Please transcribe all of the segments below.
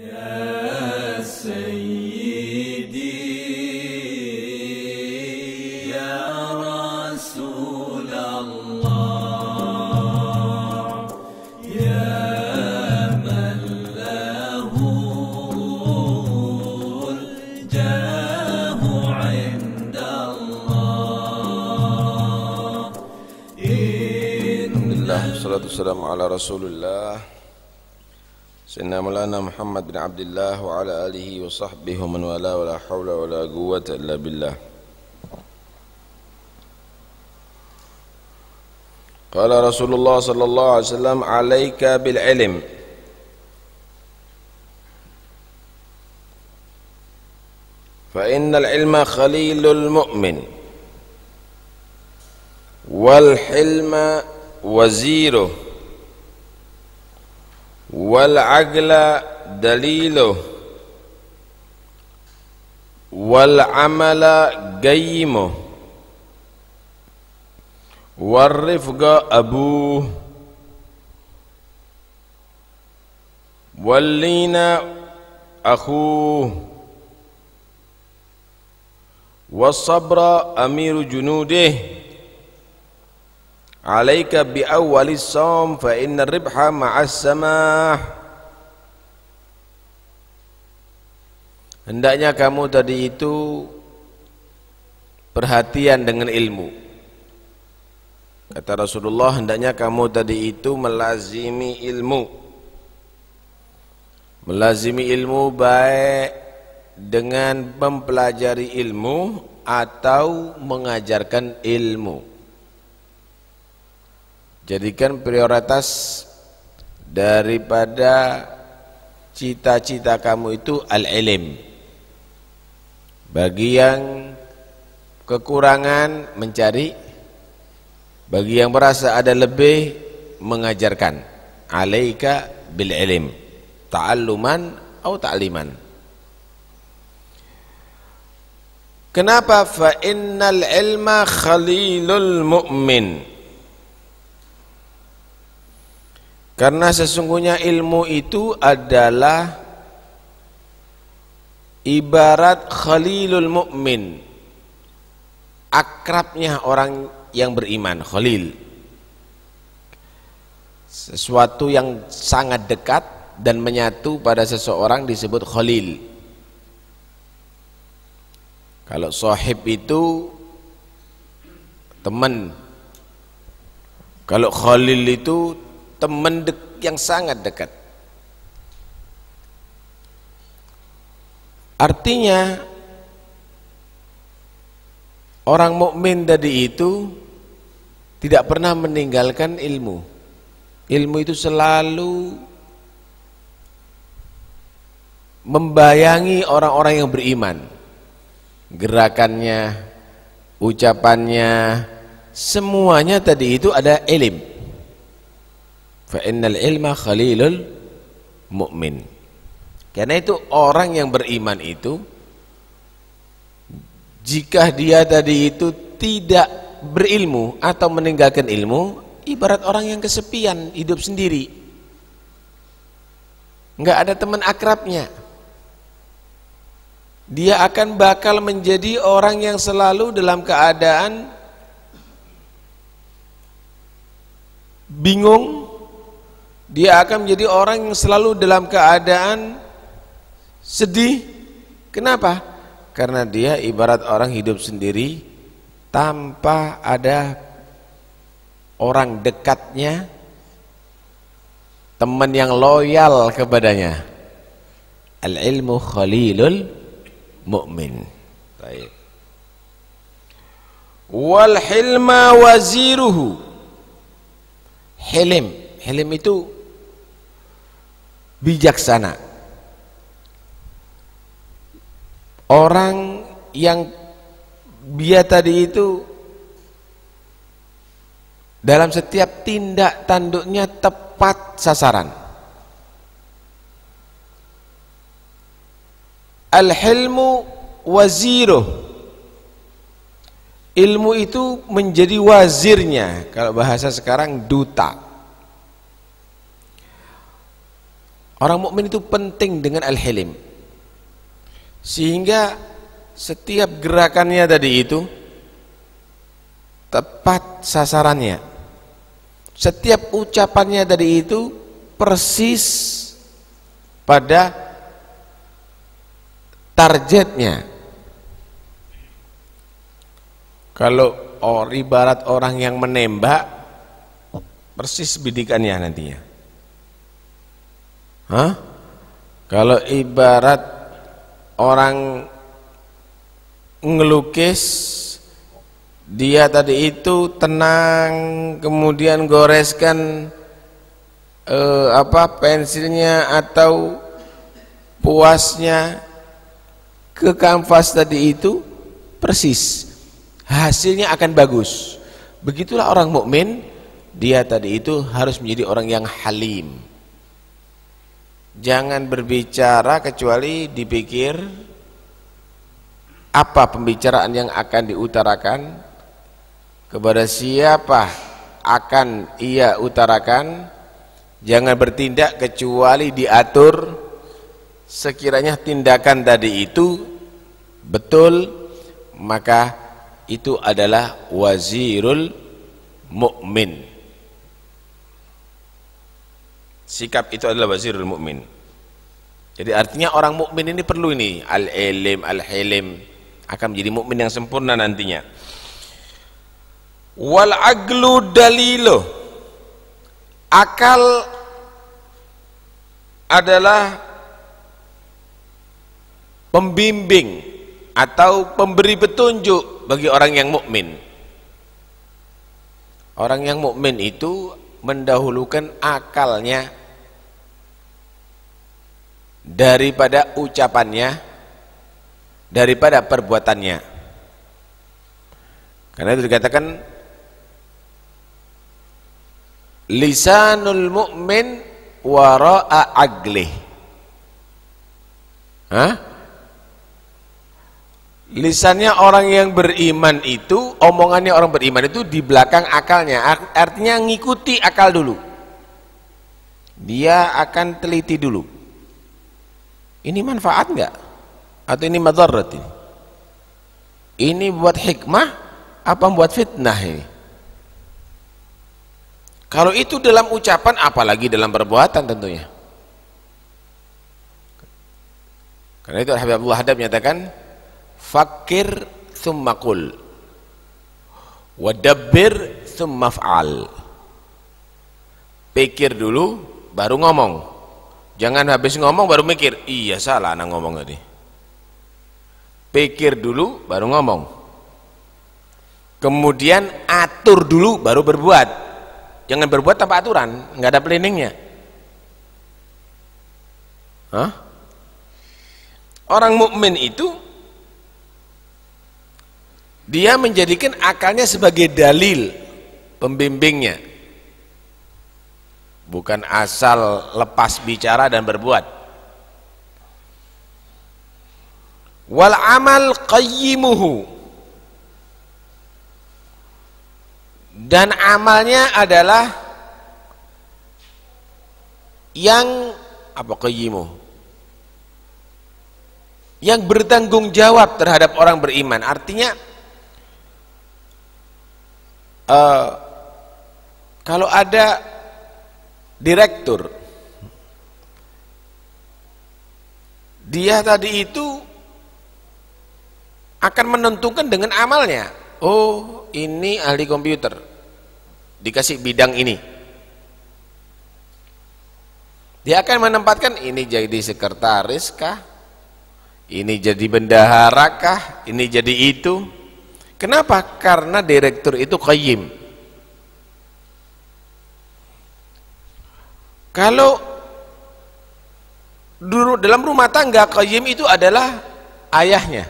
يا سيدي يا رسول الله يا من له الجاه عند الله إن الله والصلاة والسلام على رسول الله سيدنا مولانا محمد بن عبد الله وعلى آله وصحبه ومن والاه ولا حول ولا قوة إلا بالله قال رسول الله صلى الله عليه وسلم عليك بالعلم فإن العلم خليل المؤمن والحلم وزيره والعقل دليله والعمل قيمه والرفق أبوه واللين أخوه والصبر أمير جنوده alaika bi awwalis fa inna ribha ma'as samah hendaknya kamu tadi itu perhatian dengan ilmu kata Rasulullah hendaknya kamu tadi itu melazimi ilmu melazimi ilmu baik dengan mempelajari ilmu atau mengajarkan ilmu Jadikan prioritas daripada cita-cita kamu itu al-ilm. Bagi yang kekurangan mencari, bagi yang merasa ada lebih mengajarkan. Alaika bil ilm, ta'alluman atau ta'liman. Kenapa fa innal ilma khalilul mu'min? Karena sesungguhnya ilmu itu adalah ibarat khalilul mukmin. Akrabnya orang yang beriman, khalil. Sesuatu yang sangat dekat dan menyatu pada seseorang disebut khalil. Kalau sahib itu teman. Kalau khalil itu teman dek yang sangat dekat artinya orang mukmin tadi itu tidak pernah meninggalkan ilmu ilmu itu selalu membayangi orang-orang yang beriman gerakannya ucapannya semuanya tadi itu ada ilmu. Fa innal ilma khalilul mu'min. Karena itu orang yang beriman itu jika dia tadi itu tidak berilmu atau meninggalkan ilmu, ibarat orang yang kesepian, hidup sendiri. Enggak ada teman akrabnya. Dia akan bakal menjadi orang yang selalu dalam keadaan bingung dia akan menjadi orang yang selalu dalam keadaan sedih. Kenapa? Karena dia ibarat orang hidup sendiri tanpa ada orang dekatnya, teman yang loyal kepadanya. Al-ilmu khalilul mu'min. Baik. Wal hilma waziruhu. Hilim. Hilim itu bijaksana orang yang dia tadi itu dalam setiap tindak tanduknya tepat sasaran al-hilmu waziruh ilmu itu menjadi wazirnya kalau bahasa sekarang duta Orang mukmin itu penting dengan al-hilim. Sehingga setiap gerakannya tadi itu tepat sasarannya. Setiap ucapannya tadi itu persis pada targetnya. Kalau or, ibarat orang yang menembak persis bidikannya nantinya Hah? Kalau ibarat orang ngelukis dia tadi itu tenang kemudian goreskan eh, apa pensilnya atau puasnya ke kanvas tadi itu persis hasilnya akan bagus begitulah orang mukmin dia tadi itu harus menjadi orang yang halim Jangan berbicara kecuali dipikir apa pembicaraan yang akan diutarakan kepada siapa akan ia utarakan jangan bertindak kecuali diatur sekiranya tindakan tadi itu betul maka itu adalah wazirul mukmin sikap itu adalah wazirul mukmin. Jadi artinya orang mukmin ini perlu ini al-ilm, al-hilm akan menjadi mukmin yang sempurna nantinya. Wal aglu dalilo. Akal adalah pembimbing atau pemberi petunjuk bagi orang yang mukmin. Orang yang mukmin itu mendahulukan akalnya daripada ucapannya daripada perbuatannya karena itu dikatakan lisanul mu'min wara'a aglih Hah? lisannya orang yang beriman itu omongannya orang beriman itu di belakang akalnya artinya ngikuti akal dulu dia akan teliti dulu ini manfaat enggak? Atau ini madarat ini? Ini buat hikmah apa buat fitnah ini? Kalau itu dalam ucapan apalagi dalam perbuatan tentunya. Karena itu Habib Abdullah Haddad menyatakan fakir summa kul wadabbir summa fa'al. Pikir dulu baru ngomong. Jangan habis ngomong baru mikir, iya salah anak ngomong tadi. Pikir dulu baru ngomong. Kemudian atur dulu baru berbuat. Jangan berbuat tanpa aturan, nggak ada planningnya. Hah? Orang mukmin itu dia menjadikan akalnya sebagai dalil pembimbingnya bukan asal lepas bicara dan berbuat wal amal qayyimuhu dan amalnya adalah yang apa qayyimu yang bertanggung jawab terhadap orang beriman artinya uh, kalau ada direktur dia tadi itu akan menentukan dengan amalnya oh ini ahli komputer dikasih bidang ini dia akan menempatkan ini jadi sekretaris kah ini jadi bendahara kah ini jadi itu kenapa? karena direktur itu qayyim Kalau dulu dalam rumah tangga qayyim itu adalah ayahnya.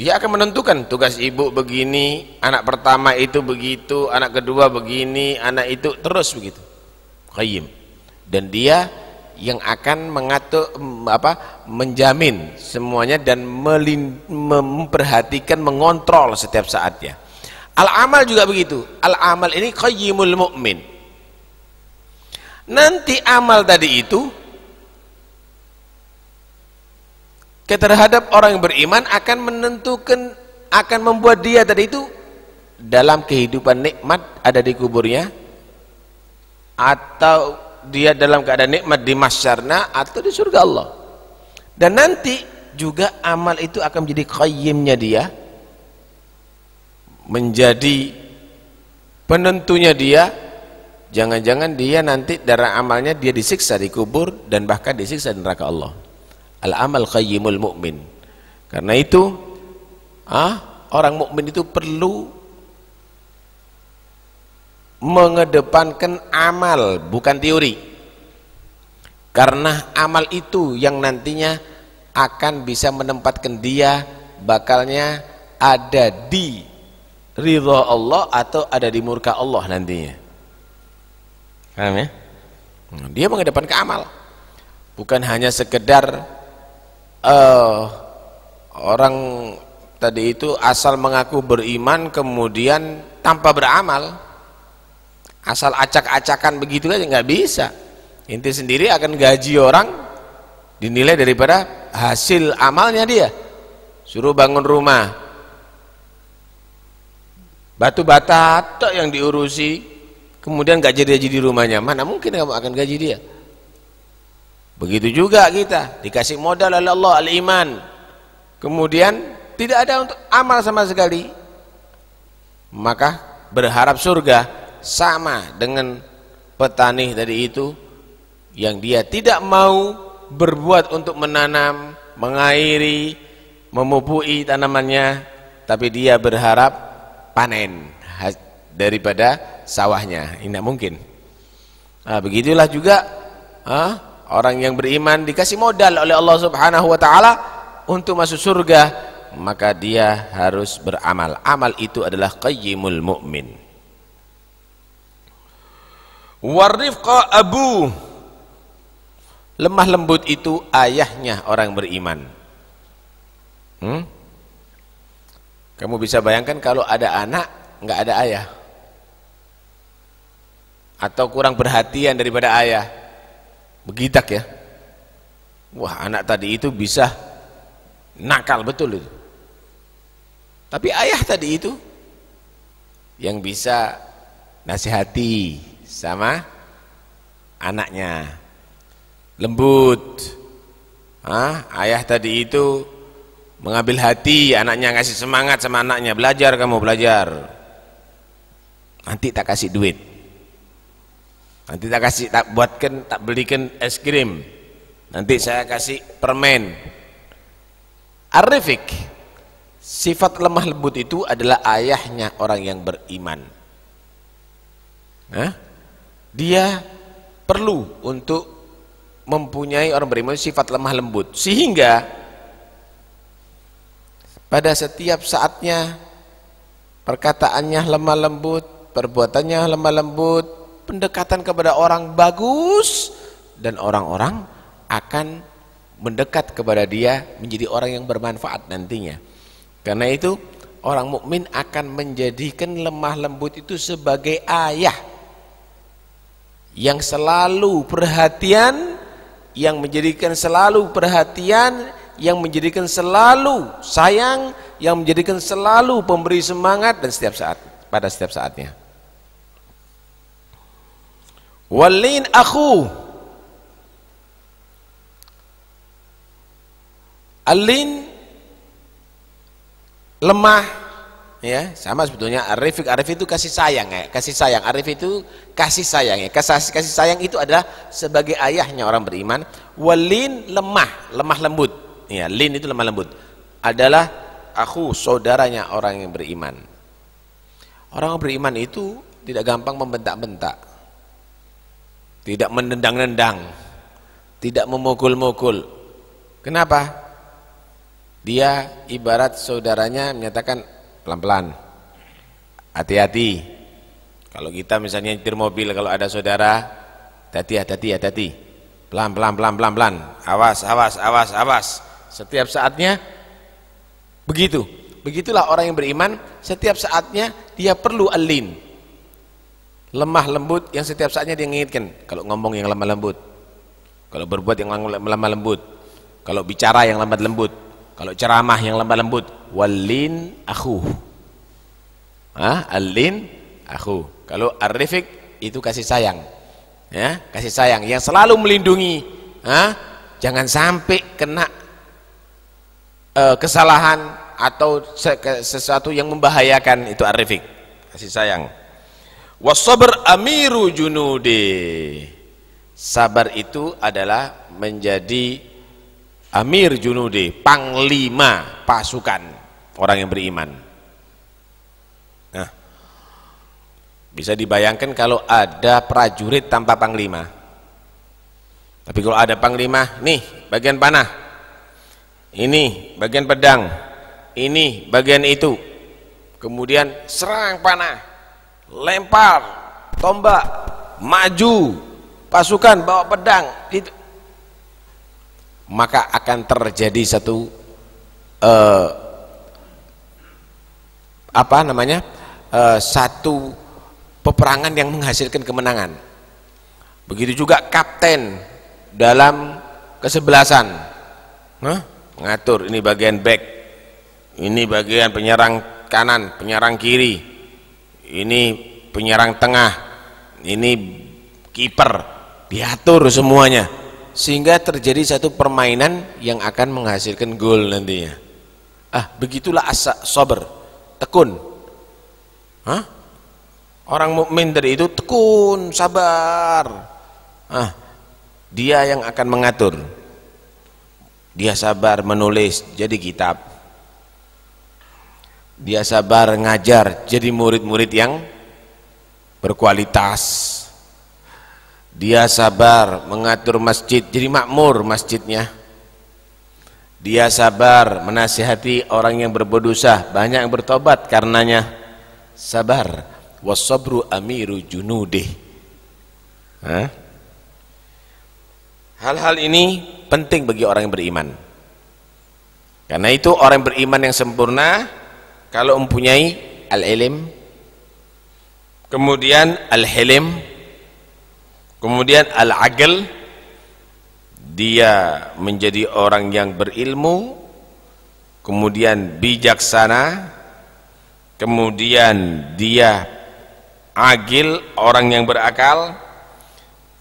Dia akan menentukan tugas ibu begini, anak pertama itu begitu, anak kedua begini, anak itu terus begitu. Qayyim. Dan dia yang akan mengatur mm, apa menjamin semuanya dan melin, memperhatikan mengontrol setiap saatnya. Al amal juga begitu. Al amal ini qayyimul mu'min nanti amal tadi itu terhadap orang yang beriman akan menentukan akan membuat dia tadi itu dalam kehidupan nikmat ada di kuburnya atau dia dalam keadaan nikmat di masyarna atau di surga Allah dan nanti juga amal itu akan menjadi qayyimnya dia menjadi penentunya dia Jangan-jangan dia nanti darah amalnya dia disiksa dikubur dan bahkan disiksa di neraka Allah. Al-amal qayyimul mu'min. Karena itu ah, orang mukmin itu perlu mengedepankan amal bukan teori. Karena amal itu yang nantinya akan bisa menempatkan dia bakalnya ada di ridha Allah atau ada di murka Allah nantinya paham ya dia mengedepankan amal bukan hanya sekedar uh, orang tadi itu asal mengaku beriman kemudian tanpa beramal asal acak-acakan begitu aja nggak bisa inti sendiri akan gaji orang dinilai daripada hasil amalnya dia suruh bangun rumah batu bata tok yang diurusi kemudian gak jadi gaji rumahnya mana mungkin kamu akan gaji dia begitu juga kita dikasih modal oleh Allah al-iman kemudian tidak ada untuk amal sama sekali maka berharap surga sama dengan petani tadi itu yang dia tidak mau berbuat untuk menanam mengairi memupui tanamannya tapi dia berharap panen daripada sawahnya tidak mungkin nah, begitulah juga huh? Ah, orang yang beriman dikasih modal oleh Allah subhanahu wa ta'ala untuk masuk surga maka dia harus beramal amal itu adalah qayyimul mu'min warifqa abu lemah lembut itu ayahnya orang beriman hmm? kamu bisa bayangkan kalau ada anak enggak ada ayah atau kurang perhatian daripada ayah begitak ya wah anak tadi itu bisa nakal betul itu tapi ayah tadi itu yang bisa nasihati sama anaknya lembut ah ayah tadi itu mengambil hati anaknya ngasih semangat sama anaknya belajar kamu belajar nanti tak kasih duit nanti tak kasih tak buatkan tak belikan es krim nanti saya kasih permen arifik sifat lemah lembut itu adalah ayahnya orang yang beriman nah, dia perlu untuk mempunyai orang beriman sifat lemah lembut sehingga pada setiap saatnya perkataannya lemah lembut perbuatannya lemah lembut pendekatan kepada orang bagus dan orang-orang akan mendekat kepada dia menjadi orang yang bermanfaat nantinya. Karena itu orang mukmin akan menjadikan lemah lembut itu sebagai ayah yang selalu perhatian, yang menjadikan selalu perhatian, yang menjadikan selalu sayang, yang menjadikan selalu pemberi semangat dan setiap saat pada setiap saatnya walin Aku, alin lemah ya sama sebetulnya arifik arif itu kasih sayang ya kasih sayang arif itu kasih sayang ya kasih kasih sayang itu adalah sebagai ayahnya orang beriman walin lemah lemah lembut ya lin itu lemah lembut adalah aku saudaranya orang yang beriman orang yang beriman itu tidak gampang membentak-bentak tidak menendang-nendang tidak memukul-mukul kenapa? dia ibarat saudaranya menyatakan pelan-pelan hati-hati kalau kita misalnya nyetir mobil kalau ada saudara hati-hati hati-hati hati pelan-pelan hati pelan-pelan pelan awas awas awas awas setiap saatnya begitu begitulah orang yang beriman setiap saatnya dia perlu alin lemah lembut yang setiap saatnya dia ngingetkan kalau ngomong yang lemah lembut kalau berbuat yang lemah lembut kalau bicara yang lemah lembut kalau ceramah yang lemah lembut walin aku ah alin aku kalau arifik itu kasih sayang ya kasih sayang yang selalu melindungi ah jangan sampai kena uh, kesalahan atau sesuatu yang membahayakan itu arifik kasih sayang Wasabar amiru junudi. Sabar itu adalah menjadi amir junudi, panglima pasukan orang yang beriman. Nah, bisa dibayangkan kalau ada prajurit tanpa panglima. Tapi kalau ada panglima, nih bagian panah, ini bagian pedang, ini bagian itu. Kemudian serang panah, lempar tombak maju pasukan bawa pedang itu maka akan terjadi satu uh, apa namanya uh, satu peperangan yang menghasilkan kemenangan begitu juga kapten dalam kesebelasan huh? ngatur ini bagian back ini bagian penyerang kanan penyerang kiri ini penyerang tengah ini kiper diatur semuanya sehingga terjadi satu permainan yang akan menghasilkan gol nantinya ah begitulah asa sober tekun Hah? orang mukmin dari itu tekun sabar ah dia yang akan mengatur dia sabar menulis jadi kitab dia sabar ngajar jadi murid-murid yang berkualitas dia sabar mengatur masjid jadi makmur masjidnya dia sabar menasihati orang yang berbuat dosa banyak yang bertobat karenanya sabar wasabru amiru junudih hal-hal ini penting bagi orang yang beriman karena itu orang yang beriman yang sempurna kalau mempunyai al-ilm kemudian al helim kemudian al agil dia menjadi orang yang berilmu kemudian bijaksana kemudian dia agil orang yang berakal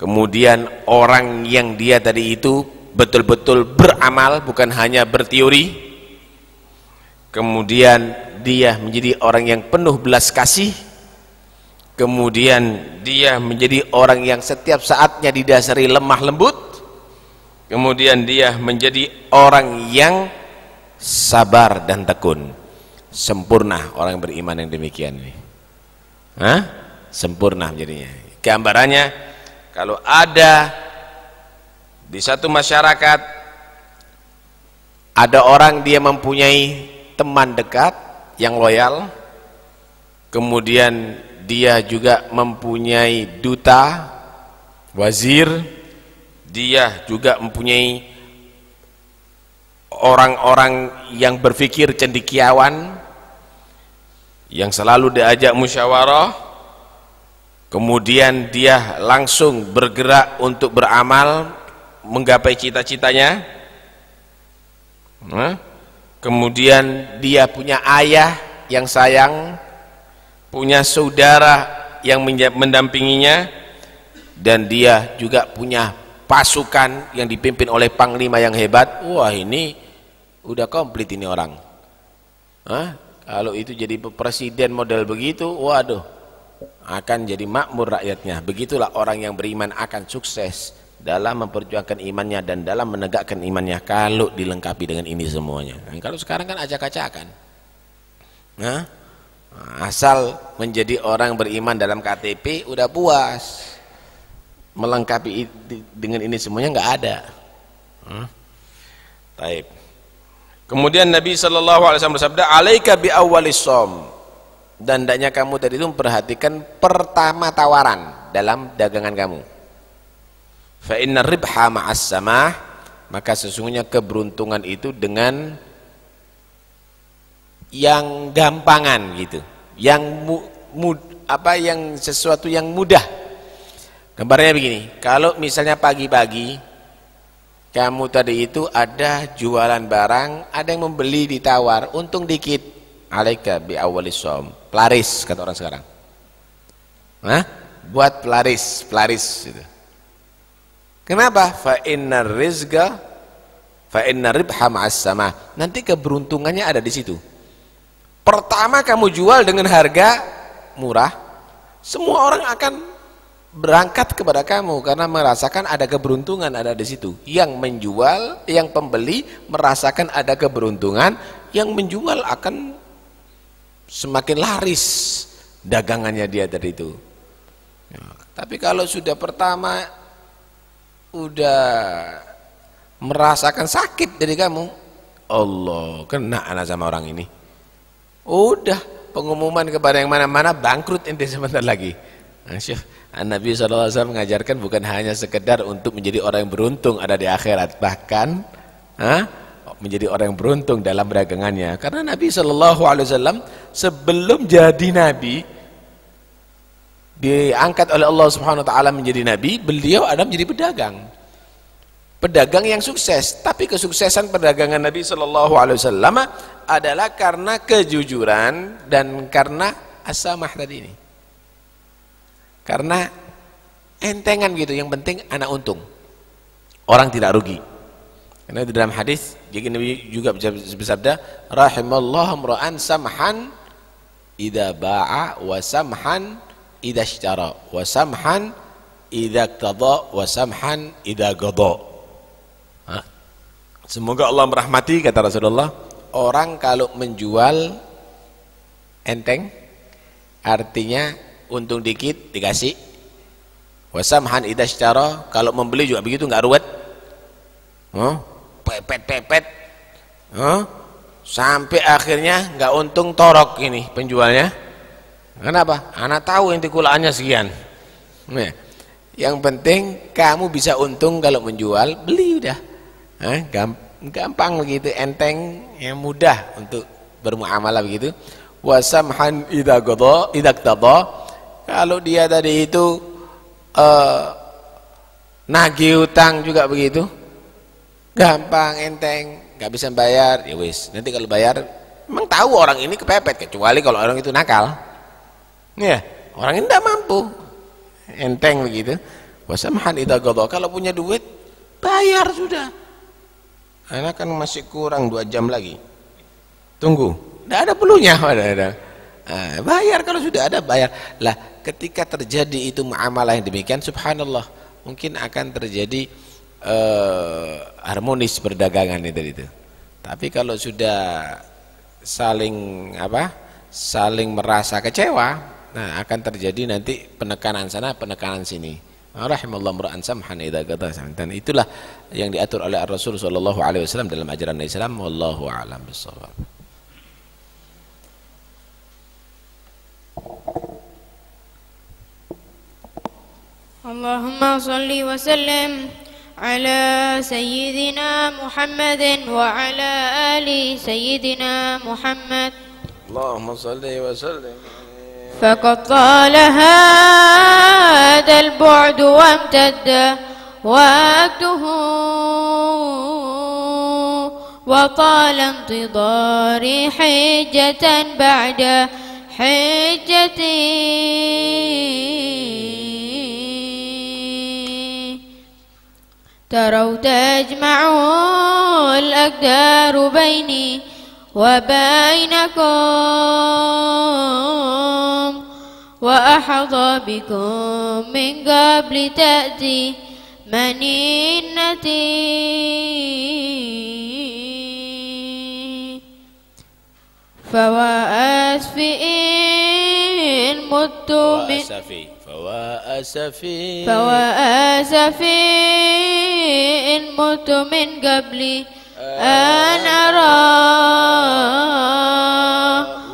kemudian orang yang dia tadi itu betul-betul beramal bukan hanya berteori kemudian dia menjadi orang yang penuh belas kasih kemudian dia menjadi orang yang setiap saatnya didasari lemah lembut kemudian dia menjadi orang yang sabar dan tekun sempurna orang yang beriman yang demikian ini Hah? sempurna jadinya gambarannya kalau ada di satu masyarakat ada orang dia mempunyai teman dekat yang loyal kemudian dia juga mempunyai duta wazir dia juga mempunyai orang-orang yang berpikir cendikiawan yang selalu diajak musyawarah kemudian dia langsung bergerak untuk beramal menggapai cita-citanya nah kemudian dia punya ayah yang sayang punya saudara yang mendampinginya dan dia juga punya pasukan yang dipimpin oleh panglima yang hebat wah ini udah komplit ini orang Hah? kalau itu jadi presiden model begitu waduh akan jadi makmur rakyatnya begitulah orang yang beriman akan sukses dalam memperjuangkan imannya dan dalam menegakkan imannya kalau dilengkapi dengan ini semuanya. Nah, kalau sekarang kan acak-acakan. Nah, asal menjadi orang beriman dalam KTP udah puas. Melengkapi dengan ini semuanya nggak ada. Nah, taib. Kemudian Nabi Shallallahu alaihi wasallam bersabda, "Alaika bi awwalis shom." Dan hendaknya kamu tadi itu memperhatikan pertama tawaran dalam dagangan kamu fa inna ribha ma'as samah maka sesungguhnya keberuntungan itu dengan yang gampangan gitu yang mu, mu, apa yang sesuatu yang mudah gambarnya begini kalau misalnya pagi-pagi kamu tadi itu ada jualan barang ada yang membeli ditawar untung dikit alaika bi awalisom pelaris kata orang sekarang Hah? buat pelaris pelaris gitu Kenapa? Fa inna rizqa fa inna ribha ma'as sama. Nanti keberuntungannya ada di situ. Pertama kamu jual dengan harga murah, semua orang akan berangkat kepada kamu karena merasakan ada keberuntungan ada di situ. Yang menjual, yang pembeli merasakan ada keberuntungan, yang menjual akan semakin laris dagangannya dia dari itu. Ya, tapi kalau sudah pertama udah merasakan sakit dari kamu Allah kena anak sama orang ini udah pengumuman kepada yang mana-mana bangkrut ini sebentar lagi Nabi SAW mengajarkan bukan hanya sekedar untuk menjadi orang yang beruntung ada di akhirat bahkan ha, menjadi orang yang beruntung dalam dagangannya karena Nabi SAW sebelum jadi Nabi diangkat oleh Allah Subhanahu wa taala menjadi nabi, beliau adalah menjadi pedagang. Pedagang yang sukses, tapi kesuksesan perdagangan Nabi sallallahu alaihi wasallam adalah karena kejujuran dan karena asamah tadi ini. Karena entengan gitu, yang penting anak untung. Orang tidak rugi. Karena di dalam hadis jadi Nabi juga bersabda, rahimallahu imra'an samhan idza ba'a wa samhan idha syara wa samhan idha qada wa samhan idha qada. Semoga Allah merahmati kata Rasulullah, orang kalau menjual enteng artinya untung dikit dikasih. Wa samhan idha syara, kalau membeli juga begitu enggak ruwet. Huh? Pepet-pepet. Huh? Sampai akhirnya enggak untung torok ini penjualnya Kenapa? Anak tahu inti kulaannya sekian. Nih. yang penting kamu bisa untung kalau menjual, beli udah. gampang begitu, enteng, yang mudah untuk bermuamalah begitu. Wasamhan idza qada idza Kalau dia tadi itu eh, nagih utang juga begitu. Gampang, enteng, nggak bisa bayar, ya wis. Nanti kalau bayar memang tahu orang ini kepepet kecuali kalau orang itu nakal ya orang ini tidak mampu enteng begitu wasamhan idha godoh kalau punya duit bayar sudah karena kan masih kurang dua jam lagi tunggu tidak ada perlunya ada, ada. Nah, bayar kalau sudah ada bayar lah ketika terjadi itu muamalah yang demikian subhanallah mungkin akan terjadi eh, harmonis perdagangan itu, itu tapi kalau sudah saling apa saling merasa kecewa Nah, akan terjadi nanti penekanan sana, penekanan sini. Ah, rahimallahu mur'an samhan idza qada dan itulah yang diatur oleh Rasul sallallahu alaihi wasallam dalam ajaran Islam wallahu a'lam bissawab. Allahumma salli wa sallim على سيدنا محمد وعلى آل سيدنا محمد اللهم صل وسلم فقد طال هذا البعد وامتد وقته وطال انتظاري حجة بعد حجتي تروا تجمع الأقدار بيني وبينكم وأحظى بكم من قبل تأتي منينتي إن مت من فوأسفين إن مت من قبلي أن أرى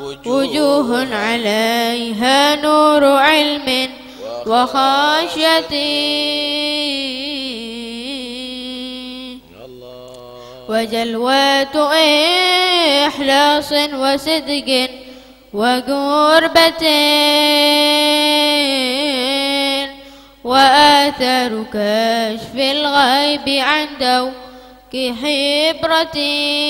وجوه عليها نور علم وخشية وجلوة إخلاص وصدق وقربة وآثار كشف الغيب عن كحبرتي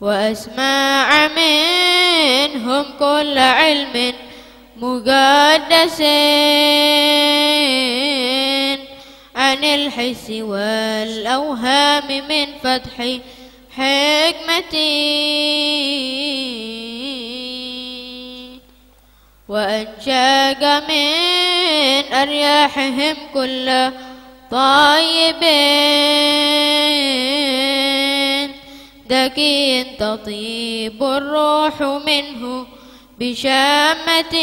وأسمع منهم كل علم مقدس عن الحس والأوهام من فتح حكمتي وأن من أرياحهم كل طيبين دكي تطيب الروح منه بشامة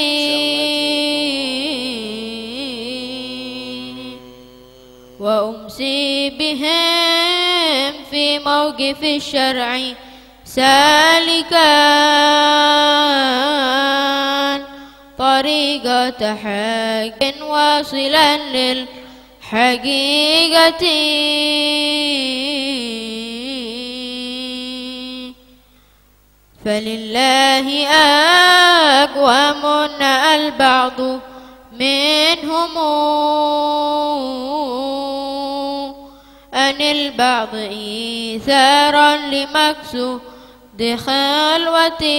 وأمسي بهم في موقف الشرع سالكا طريقة حق واصلا للحقيقة فلله أقوام البعض منهم أن البعض إيثارا لمكسو خلوتي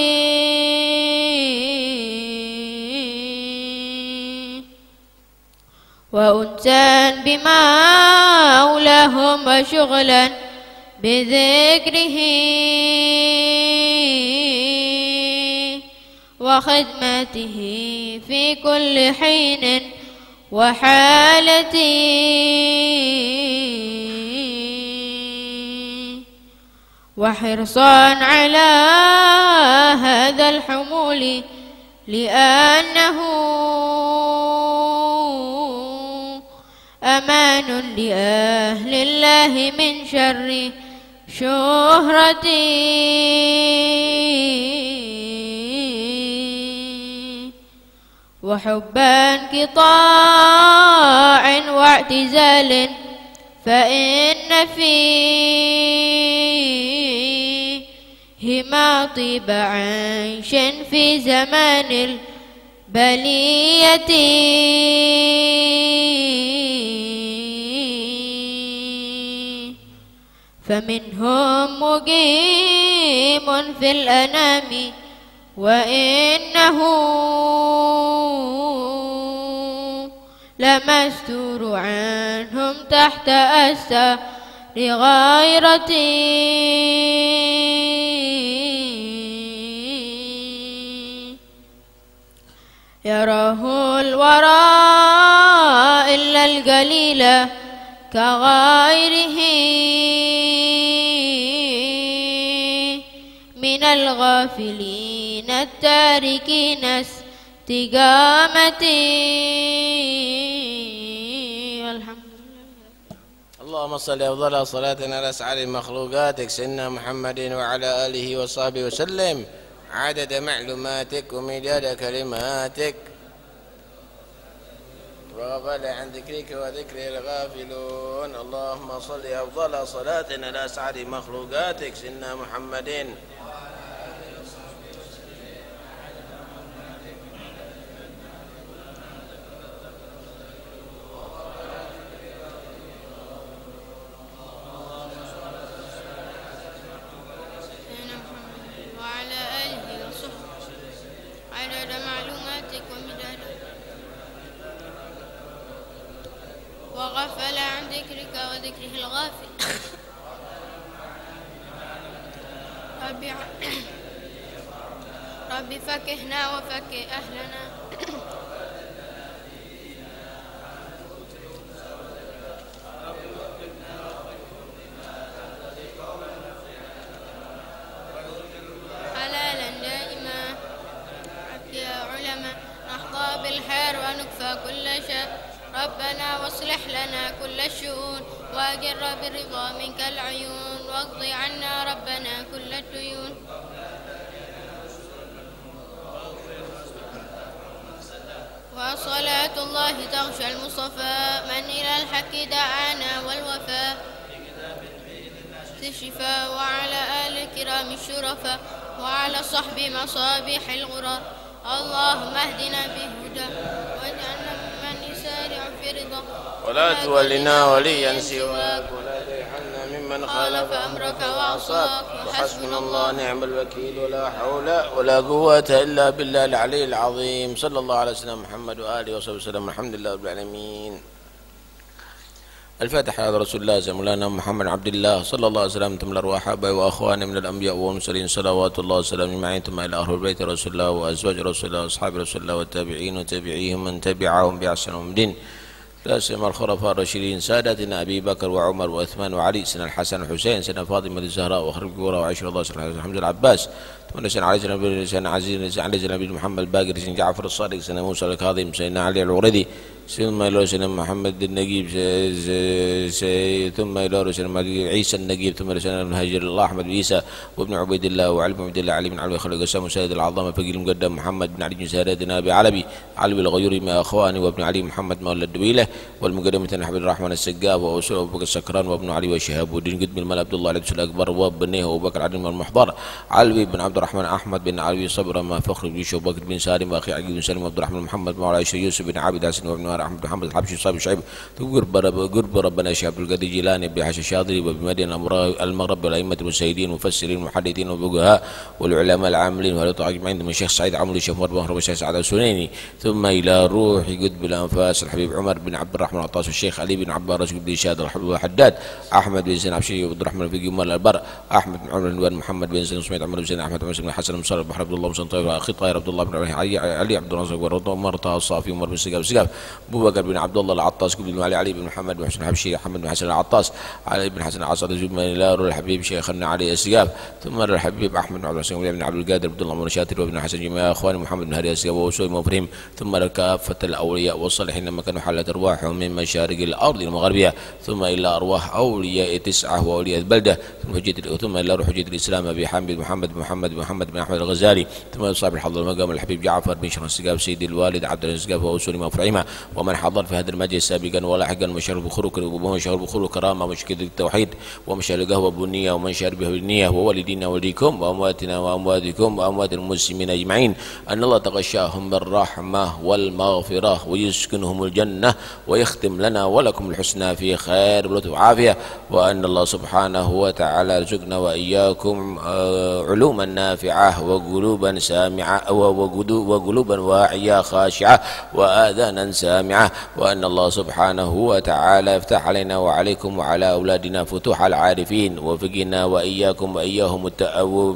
وأنسا بما أولاهم وشغلا بذكره وخدمته في كل حين وحالتي وحرصا على هذا الحمول لأنه أمان لأهل الله من شر شهرتي وحب انقطاع واعتزال فإن فيه ما طيب عيش في زمان البلية فمنهم مقيم في الأنام وإنه لمستور عنهم تحت أسى لغيرتي يراه الورى إلا القليل كغيره من الغافلين التاركين استقامتي الحمد اللهم صل أفضل صلاتنا على أسعار مخلوقاتك سيدنا محمد وعلى آله وصحبه وسلم عدد معلوماتك ومداد كلماتك وغفل عن ذكرك وذكر الغافلون اللهم صل أفضل صلاتنا على أسعار مخلوقاتك سيدنا محمد وغفل عن ذكرك وذكره الغافل ربي فكهنا وفكه أهلنا الغرفاء وعلى صحب مصابيح الغرار اللهم اهدنا بهدى واجعلنا ممن يسارع في رضا ولا تولنا وليا سواك ولا تجعلنا ممن خالف امرك وعصاك وحسبنا الله نعم الوكيل ولا حول ولا قوه الا بالله العلي العظيم صلى الله على سيدنا محمد واله وصحبه وسلم الحمد لله رب العالمين الفاتحة على رسول الله مولانا محمد عبد الله صلى الله عليه وسلم ثم الأرواح أبي وأخواني من الأنبياء والمرسلين صلوات الله وسلامه أجمعين ثم إلى أهل بيت رسول الله وأزواج رسول الله وأصحاب رسول الله والتابعين وتابعيهم من تبعهم بأحسن دين لا سيما الخلفاء الراشدين ساداتنا أبي بكر وعمر وعثمان وعلي سنة الحسن والحسين سنة فاطمة الزهراء وخير القرى وعشر الله سنة حمزة العباس ثم سنة علي سنة عزيز سنة علي سنة محمد الباقر سنة جعفر الصادق سنة موسى الكاظم سنة علي الوردي ثم إلى رسول محمد النجيب ثم إلى رسول عيسى النجيب ثم إلى رسول بن هاجر الله أحمد عيسى وابن عبيد الله وعلي بن عبد الله علي بن علي خلق سام سيد العظام فقيل المقدم محمد بن علي بن سهرات أبي علبي علي الغيوري ما أخواني وابن علي محمد مولى الدبيلة والمقدمة أحمد الرحمن السقاف وأوسر أبو بكر السكران وابن علي وشهاب الدين قدم المال عبد الله العبد الأكبر وابنه أبو بكر علي المحضر علوي بن عبد الرحمن أحمد بن علي صبر ما فخر بن بكر بن سالم وأخي علي بن سالم عبد الرحمن محمد مولى يوسف بن عابد حسن وابن احمد محمد الحبشي صاحب شعيب قرب قرب ربنا شيخ عبد القادر جيلاني بحش الشاطري وبمدينة المغرب والأئمة المسيدين والمفسرين والمحدثين والفقهاء والعلماء العاملين والأطراف أجمعين من الشيخ سعيد عمرو الشيخ مرد مهرب والشيخ سعد السنيني ثم إلى روح قطب الأنفاس الحبيب عمر بن عبد الرحمن العطاس والشيخ علي بن عبد الرزق بن شاد الحبيب حداد أحمد بن زين عبشي عبد الرحمن الفقي مال البر أحمد بن عمر بن محمد بن زين سميد عمر بن زين أحمد بن حسن بن صالح بن عبد الله بن طيب أخي طاهر عبد الله بن علي عبد بن ورد عمر طه الصافي عمر بن سقاف سقاف أبو بكر بن عبد الله العطاس بن علي علي بن محمد بن حسن حبشي محمد بن حسن العطاس علي بن حسن العصر ثم إلى الحبيب شيخنا علي السقاف ثم الحبيب أحمد بن عبد الحسين بن عبد القادر عبد الله بن شاتر وابن حسن جميع اخواني محمد بن هاري السقاف وسوي مفرهم ثم كافة الأولياء والصالحين لما كانوا حلت أرواحهم من مشارق الأرض المغربية ثم إلى أرواح أولياء تسعة وأولياء البلدة ثم حجيت ثم إلى روح حجة الإسلام أبي حامد محمد محمد محمد بن أحمد الغزالي ثم صاحب الحضر المقام الحبيب جعفر بن شرح السقاف سيدي الوالد عبد الرزاق وأسوي مفرهم ومن حضر في هذا المجلس سابقا ولاحقا من شرب خلق ومن شرب خلق كرامة ومشكل التوحيد ومن شرب قهوة بنية ومن شرب بنية ووالدينا وليكم وأمواتنا وأمواتكم وأموات المسلمين أجمعين أن الله تغشاهم بالرحمة والمغفرة ويسكنهم الجنة ويختم لنا ولكم الحسنى في خير ولطف وعافية وأن الله سبحانه وتعالى يرزقنا وإياكم آه، علوما نافعة وقلوبا سامعة وقلوبا واعية خاشعة وآذانا سامعة الجامعة وأن الله سبحانه وتعالى يفتح علينا وعليكم وعلى أولادنا فتوح العارفين وفقنا وإياكم وإياهم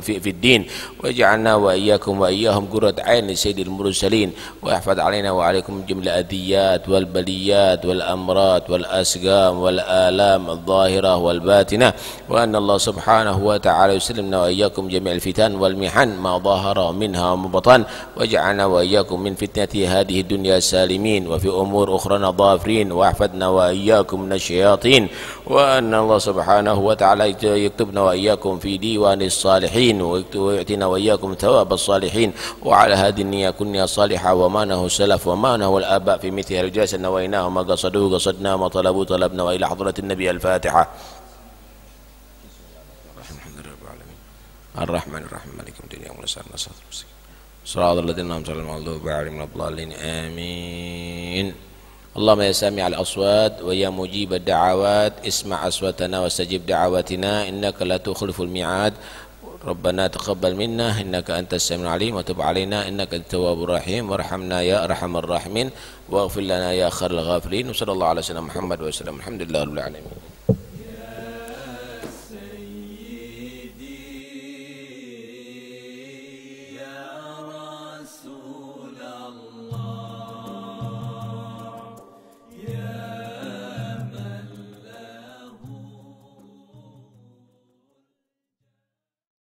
في الدين واجعلنا وإياكم وإياهم قرة عين سيد المرسلين ويحفظ علينا وعليكم جملة الأذيات والبليات والأمراض والأسقام والآلام الظاهرة والباتنة وأن الله سبحانه وتعالى يسلمنا وإياكم جميع الفتن والمحن ما ظهر منها وما بطن واجعلنا وإياكم من فتنة هذه الدنيا سالمين وفي أمور أخرى ظافرين وأحفظنا وإياكم من الشياطين وأن الله سبحانه وتعالى يكتبنا وإياكم في ديوان الصالحين ويعطينا وإياكم ثواب الصالحين وعلى هذه النية كنا صالحة وما نه السلف وما نه الآباء في مثل الجلسة نويناه ما قصدوه قصدناه ما طلبوه طلبنا وإلى حضرة النبي الفاتحة الرحمن الرحيم مالك يوم الدين يوم نصر المسلمين صراط الذين أنعمت عليهم غير المغضوب عليهم الضالين آمين اللهم يا سامع الأصوات ويا مجيب الدعوات اسمع أصواتنا واستجب دعواتنا إنك لا تخلف الميعاد ربنا تقبل منا إنك أنت السميع العليم وتب علينا إنك التواب الرحيم وارحمنا يا أرحم الراحمين واغفر لنا يا خير الغافلين وصلى الله على سيدنا محمد وسلم الحمد لله رب العالمين